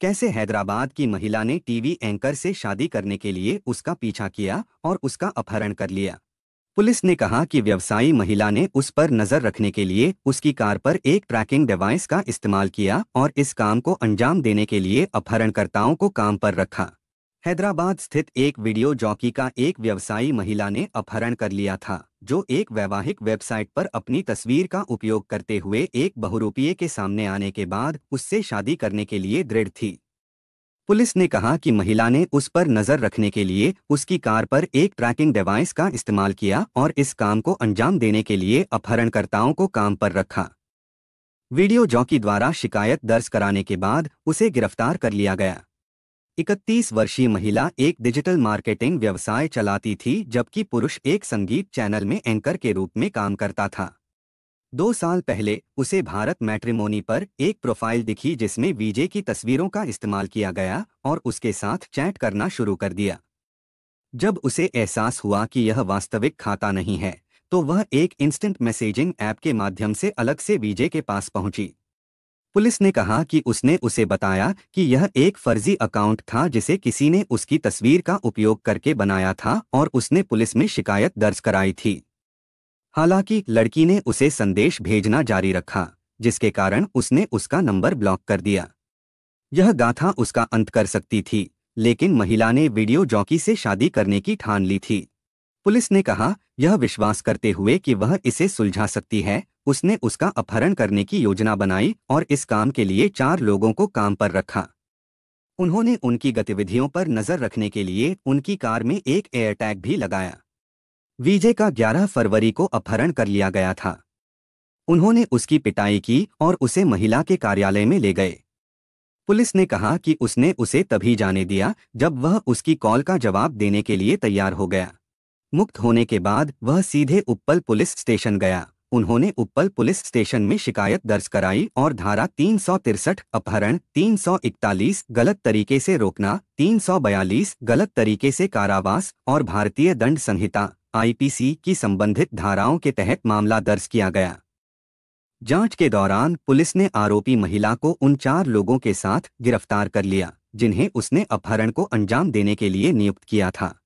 कैसे हैदराबाद की महिला ने टीवी एंकर से शादी करने के लिए उसका पीछा किया और उसका अपहरण कर लिया पुलिस ने कहा कि व्यवसायी महिला ने उस पर नजर रखने के लिए उसकी कार पर एक ट्रैकिंग डिवाइस का इस्तेमाल किया और इस काम को अंजाम देने के लिए अपहरणकर्ताओं को काम पर रखा हैदराबाद स्थित एक वीडियो जॉकी का एक व्यवसायी महिला ने अपहरण कर लिया था जो एक वैवाहिक वेबसाइट पर अपनी तस्वीर का उपयोग करते हुए एक बहुरूपीय के सामने आने के बाद उससे शादी करने के लिए दृढ़ थी पुलिस ने कहा कि महिला ने उस पर नजर रखने के लिए उसकी कार पर एक ट्रैकिंग डिवाइस का इस्तेमाल किया और इस काम को अंजाम देने के लिए अपहरणकर्ताओं को काम पर रखा वीडियो जॉकी द्वारा शिकायत दर्ज कराने के बाद उसे गिरफ्तार कर लिया गया इकतीस वर्षीय महिला एक डिजिटल मार्केटिंग व्यवसाय चलाती थी जबकि पुरुष एक संगीत चैनल में एंकर के रूप में काम करता था दो साल पहले उसे भारत मैट्रिमोनी पर एक प्रोफाइल दिखी जिसमें विजय की तस्वीरों का इस्तेमाल किया गया और उसके साथ चैट करना शुरू कर दिया जब उसे एहसास हुआ कि यह वास्तविक खाता नहीं है तो वह एक इंस्टेंट मैसेजिंग ऐप के माध्यम से अलग से विजय के पास पहुंची पुलिस ने कहा कि उसने उसे बताया कि यह एक फर्जी अकाउंट था जिसे किसी ने उसकी तस्वीर का उपयोग करके बनाया था और उसने पुलिस में शिकायत दर्ज कराई थी हालांकि लड़की ने उसे संदेश भेजना जारी रखा जिसके कारण उसने उसका नंबर ब्लॉक कर दिया यह गाथा उसका अंत कर सकती थी लेकिन महिला ने वीडियो जॉकी से शादी करने की ठान ली थी पुलिस ने कहा यह विश्वास करते हुए कि वह इसे सुलझा सकती है उसने उसका अपहरण करने की योजना बनाई और इस काम के लिए चार लोगों को काम पर रखा उन्होंने उनकी गतिविधियों पर नजर रखने के लिए उनकी कार में एक एयर टैग भी लगाया विजय का 11 फरवरी को अपहरण कर लिया गया था उन्होंने उसकी पिटाई की और उसे महिला के कार्यालय में ले गए पुलिस ने कहा कि उसने उसे तभी जाने दिया जब वह उसकी कॉल का जवाब देने के लिए तैयार हो गया मुक्त होने के बाद वह सीधे उप्पल पुलिस स्टेशन गया उन्होंने उपल पुलिस स्टेशन में शिकायत दर्ज कराई और धारा तीन अपहरण 341 गलत तरीके से रोकना 342 गलत तरीके से कारावास और भारतीय दंड संहिता आईपीसी की संबंधित धाराओं के तहत मामला दर्ज किया गया जांच के दौरान पुलिस ने आरोपी महिला को उन चार लोगों के साथ गिरफ्तार कर लिया जिन्हें उसने अपहरण को अंजाम देने के लिए नियुक्त किया था